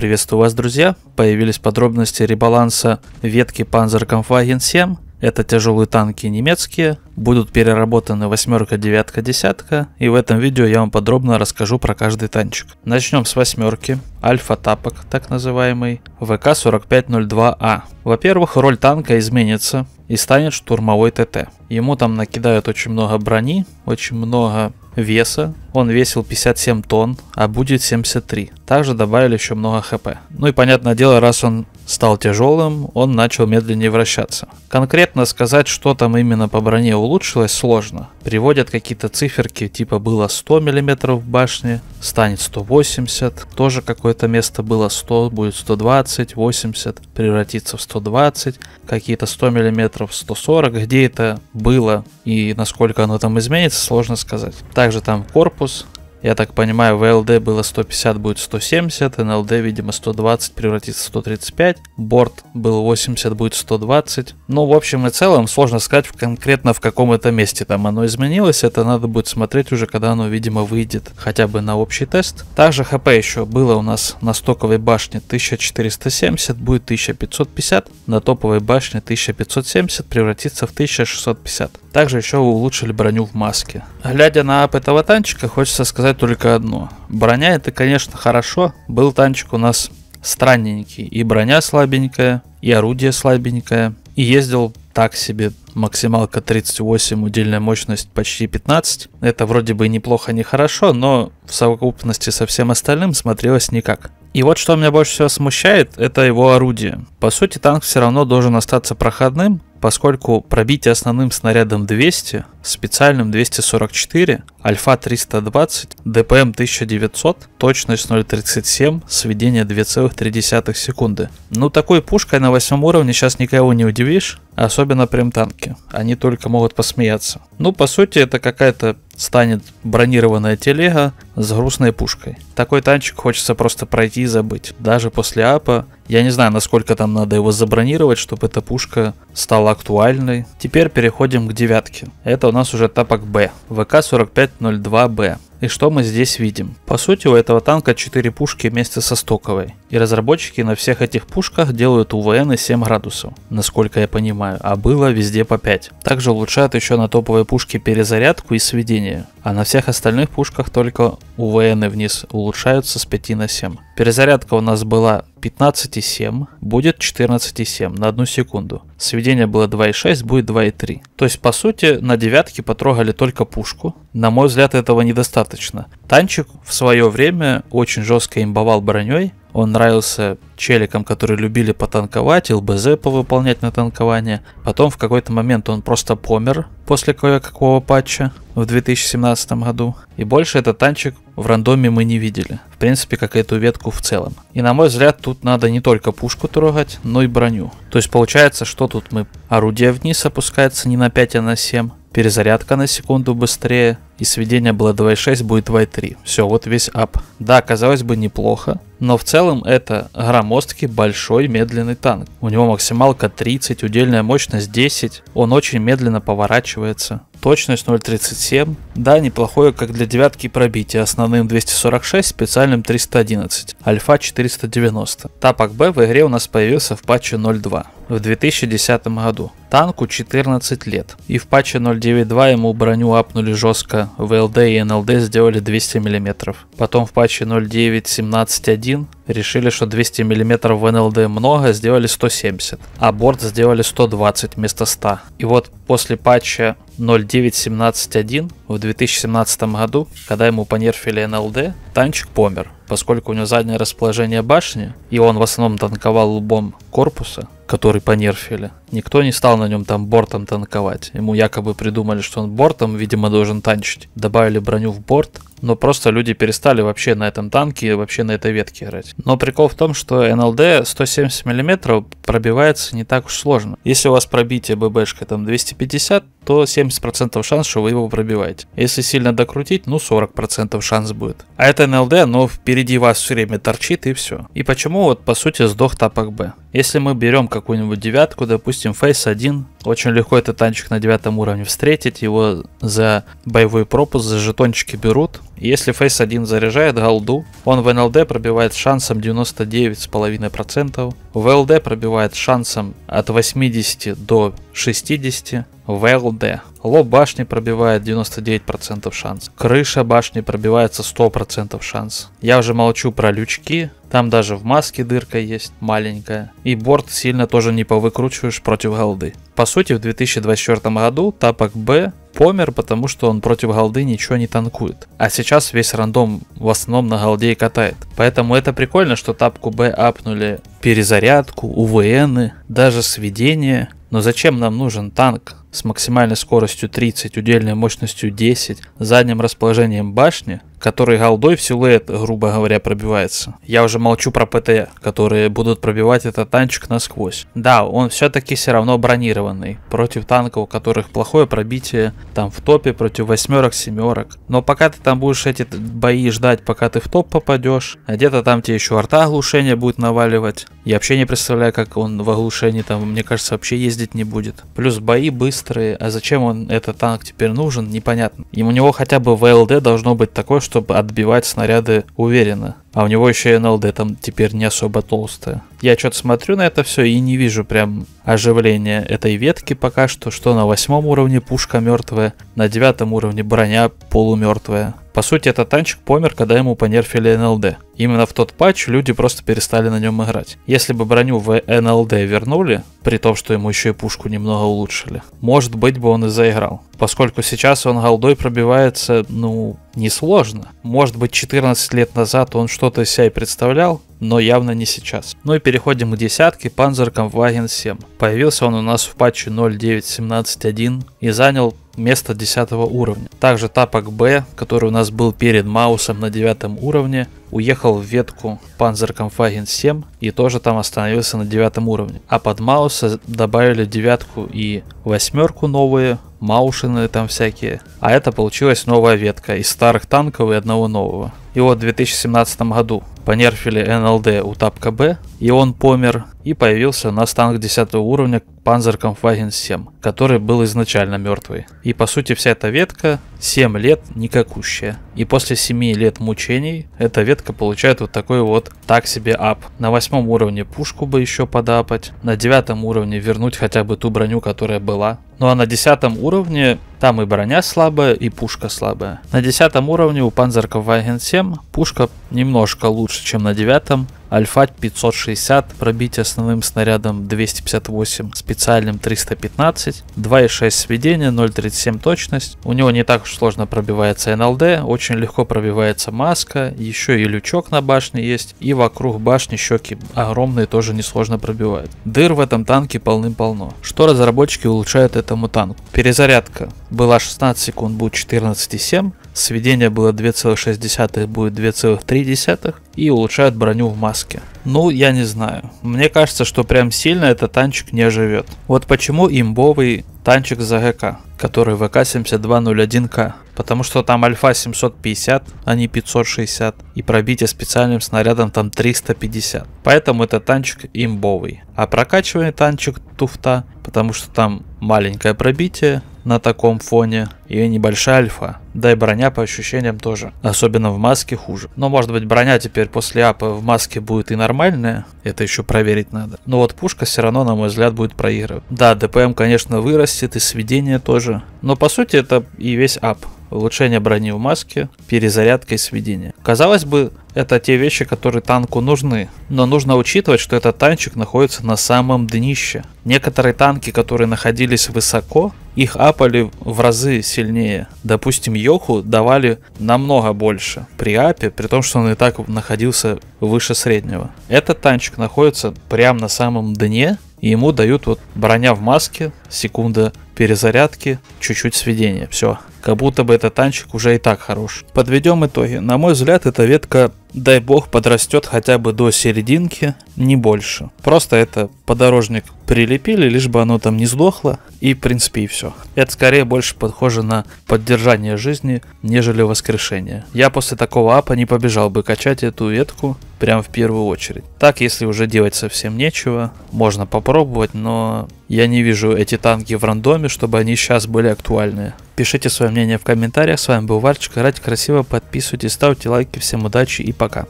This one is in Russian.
Приветствую вас, друзья! Появились подробности ребаланса ветки Panzerkampfwagen 7. Это тяжелые танки немецкие, будут переработаны восьмерка, девятка, десятка, и в этом видео я вам подробно расскажу про каждый танчик. Начнем с восьмерки, альфа тапок, так называемый, ВК-4502А. А. Во-первых, роль танка изменится и станет штурмовой ТТ. Ему там накидают очень много брони, очень много веса, он весил 57 тонн, а будет 73. Также добавили еще много хп. Ну и понятное дело, раз он стал тяжелым, он начал медленнее вращаться. Конкретно сказать, что там именно по броне улучшилось, сложно. Приводят какие-то циферки, типа было 100 мм в башне, станет 180, тоже какое-то место было 100, будет 120, 80, превратится в 120, какие-то 100 мм, 140, где это было и насколько оно там изменится, сложно сказать. Также там корпус, я так понимаю, ВЛД было 150, будет 170, НЛД, видимо, 120 превратится в 135, борт был 80, будет 120. Ну, в общем и целом, сложно сказать конкретно в каком это месте там оно изменилось, это надо будет смотреть уже, когда оно, видимо, выйдет хотя бы на общий тест. Также ХП еще было у нас на стоковой башне 1470, будет 1550, на топовой башне 1570 превратится в 1650. Также еще улучшили броню в маске. Глядя на ап этого танчика, хочется сказать только одно. Броня это, конечно, хорошо. Был танчик у нас странненький. И броня слабенькая, и орудие слабенькое. И ездил так себе максималка 38, удельная мощность почти 15. Это вроде бы неплохо, не хорошо, но в совокупности со всем остальным смотрелось никак. И вот что меня больше всего смущает, это его орудие. По сути, танк все равно должен остаться проходным, поскольку пробитие основным снарядом 200, специальным 244, альфа 320, ДПМ 1900, точность 0.37, сведение 2,3 секунды. Ну такой пушкой на восьмом уровне сейчас никого не удивишь, особенно прям танки. Они только могут посмеяться. Ну по сути это какая-то станет бронированная телега с грустной пушкой. Такой танчик хочется просто пройти и забыть. Даже после апа, я не знаю, насколько там надо его забронировать, чтобы эта пушка стала актуальной. Теперь переходим к девятке. Это у нас уже тапок Б. ВК-4502Б. И что мы здесь видим? По сути у этого танка 4 пушки вместе со стоковой. И разработчики на всех этих пушках делают УВН 7 градусов, насколько я понимаю, а было везде по 5. Также улучшают еще на топовой пушке перезарядку и сведение, а на всех остальных пушках только УВН вниз улучшаются с 5 на 7. Перезарядка у нас была 15,7 будет 14,7 на одну секунду. Сведение было 2,6, будет 2,3. То есть, по сути, на девятке потрогали только пушку. На мой взгляд, этого недостаточно. Танчик в свое время очень жестко имбовал броней, он нравился челикам, которые любили потанковать, ЛБЗ повыполнять на танкование. Потом в какой-то момент он просто помер после кое-какого патча в 2017 году. И больше этот танчик в рандоме мы не видели. В принципе, как эту ветку в целом. И на мой взгляд, тут надо не только пушку трогать, но и броню. То есть получается, что тут мы орудие вниз опускается не на 5, а на 7. Перезарядка на секунду быстрее, и сведение было 2.6, будет 2.3. Все, вот весь ап. Да, казалось бы, неплохо, но в целом это громоздкий, большой, медленный танк. У него максималка 30, удельная мощность 10, он очень медленно поворачивается. Точность 0.37. Да, неплохое, как для девятки пробитие. Основным 246, специальным 311. Альфа 490. Тапок Б в игре у нас появился в патче 0.2 в 2010 году. Танку 14 лет. И в патче 0.9.2 ему броню апнули жестко года ВЛД и НЛД сделали 200 мм. Потом в патче 09.17.1 решили, что 200 мм в НЛД много, сделали 170, а борт сделали 120 вместо 100. И вот после патча 09171 в 2017 году, когда ему понерфили НЛД, танчик помер, поскольку у него заднее расположение башни, и он в основном танковал лбом корпуса, который понерфили. Никто не стал на нем там бортом танковать. Ему якобы придумали, что он бортом, видимо, должен танчить. Добавили броню в борт, но просто люди перестали вообще на этом танке, и вообще на этой ветке играть. Но прикол в том, что НЛД 170 мм пробивается не так уж сложно. Если у вас пробитие ббшкой там 250, то 70 70% шанс, что вы его пробиваете. Если сильно докрутить, ну 40% шанс будет. А это НЛД, но впереди вас все время торчит и все. И почему вот по сути сдох тапок Б? Если мы берем какую-нибудь девятку, допустим, фейс 1, очень легко этот танчик на девятом уровне встретить, его за боевой пропуск, за жетончики берут. Если фейс 1 заряжает голду, он в НЛД пробивает шансом 99,5%, в ЛД пробивает шансом от 80 до 60, ВЛД. Лоб башни пробивает 99% шанс. Крыша башни пробивается 100% шанс. Я уже молчу про лючки. Там даже в маске дырка есть маленькая. И борт сильно тоже не повыкручиваешь против голды. По сути, в 2024 году тапок Б помер, потому что он против голды ничего не танкует. А сейчас весь рандом в основном на голде и катает. Поэтому это прикольно, что тапку Б апнули перезарядку, УВНы, даже сведение. Но зачем нам нужен танк? с максимальной скоростью 30, удельной мощностью 10, задним расположением башни который голдой в силуэт, грубо говоря, пробивается. Я уже молчу про ПТ, которые будут пробивать этот танчик насквозь. Да, он все-таки все равно бронированный. Против танков, у которых плохое пробитие, там в топе, против восьмерок, семерок. Но пока ты там будешь эти бои ждать, пока ты в топ попадешь, а где-то там тебе еще арта оглушение будет наваливать. Я вообще не представляю, как он в оглушении там, мне кажется, вообще ездить не будет. Плюс бои быстрые, а зачем он этот танк теперь нужен, непонятно. И у него хотя бы в ЛД должно быть такое, что чтобы отбивать снаряды уверенно. А у него еще и НЛД там теперь не особо толстая. Я что-то смотрю на это все и не вижу прям оживления этой ветки пока что, что на восьмом уровне пушка мертвая, на девятом уровне броня полумертвая. По сути, этот танчик помер, когда ему понерфили НЛД. Именно в тот патч люди просто перестали на нем играть. Если бы броню в НЛД вернули, при том, что ему еще и пушку немного улучшили, может быть бы он и заиграл. Поскольку сейчас он голдой пробивается, ну, несложно. Может быть, 14 лет назад он что-то из себя и представлял, но явно не сейчас. Ну и переходим к десятке Panzer Kampfwagen 7. Появился он у нас в патче 0.9.17.1 и занял место 10 уровня. Также тапок Б, который у нас был перед Маусом на 9 уровне, уехал в ветку Panzerkampfwagen 7 и тоже там остановился на девятом уровне. А под Мауса добавили девятку и восьмерку новые, Маушины там всякие. А это получилась новая ветка из старых танков и одного нового. И вот в 2017 году понерфили НЛД у Тапка Б, и он помер, и появился у нас танк 10 уровня Panzerkampfwagen 7, который был изначально мертвый. И по сути вся эта ветка 7 лет никакущая. И после 7 лет мучений эта ветка редко получают вот такой вот так себе ап. На восьмом уровне пушку бы еще подапать, на девятом уровне вернуть хотя бы ту броню, которая была, ну а на 10 уровне там и броня слабая, и пушка слабая. На 10 уровне у Panzerkampfwagen 7 пушка немножко лучше, чем на 9. Альфа 560, пробить основным снарядом 258, специальным 315, 2,6 сведения, 0,37 точность. У него не так уж сложно пробивается НЛД, очень легко пробивается маска, еще и лючок на башне есть, и вокруг башни щеки огромные тоже несложно пробивают. Дыр в этом танке полным-полно. Что разработчики улучшают это этому танку. Перезарядка была 16 секунд, будет 14,7. Сведение было 2,6, будет 2,3. И улучшают броню в маске. Ну, я не знаю. Мне кажется, что прям сильно этот танчик не живет. Вот почему имбовый танчик за ГК, который ВК-7201К. Потому что там альфа 750, а не 560. И пробитие специальным снарядом там 350. Поэтому этот танчик имбовый. А прокачиваемый танчик туфта, потому что там маленькое пробитие, на таком фоне. И небольшая альфа. Да и броня по ощущениям тоже. Особенно в маске хуже. Но может быть броня теперь после апа в маске будет и нормальная. Это еще проверить надо. Но вот пушка все равно, на мой взгляд, будет проигрывать. Да, ДПМ, конечно, вырастет и сведение тоже. Но по сути это и весь ап улучшение брони в маске, перезарядка и сведение. Казалось бы, это те вещи, которые танку нужны, но нужно учитывать, что этот танчик находится на самом днище. Некоторые танки, которые находились высоко, их апали в разы сильнее. Допустим, Йоху давали намного больше при апе, при том, что он и так находился выше среднего. Этот танчик находится прямо на самом дне, и ему дают вот броня в маске, секунда перезарядки, чуть-чуть сведения, все, как будто бы этот танчик уже и так хорош. Подведем итоги. На мой взгляд, эта ветка, дай бог, подрастет хотя бы до серединки, не больше. Просто это подорожник прилепили, лишь бы оно там не сдохло, и в принципе и все. Это скорее больше похоже на поддержание жизни, нежели воскрешение. Я после такого апа не побежал бы качать эту ветку прям в первую очередь. Так, если уже делать совсем нечего, можно попробовать, но я не вижу эти танки в рандоме, чтобы они сейчас были актуальны. Пишите свое мнение в комментариях. С вами был Варчик. Играть красиво, подписывайтесь, ставьте лайки. Всем удачи и пока.